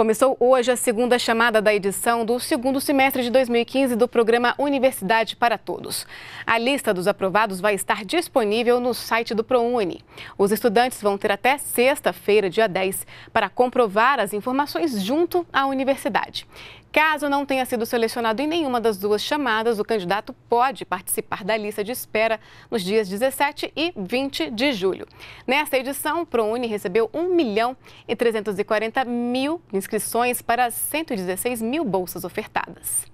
Começou hoje a segunda chamada da edição do segundo semestre de 2015 do programa Universidade para Todos. A lista dos aprovados vai estar disponível no site do ProUni. Os estudantes vão ter até sexta-feira, dia 10, para comprovar as informações junto à universidade. Caso não tenha sido selecionado em nenhuma das duas chamadas, o candidato pode participar da lista de espera nos dias 17 e 20 de julho. Nesta edição, o ProUni recebeu 1 milhão e 340 mil inscritos inscrições para 116 mil bolsas ofertadas.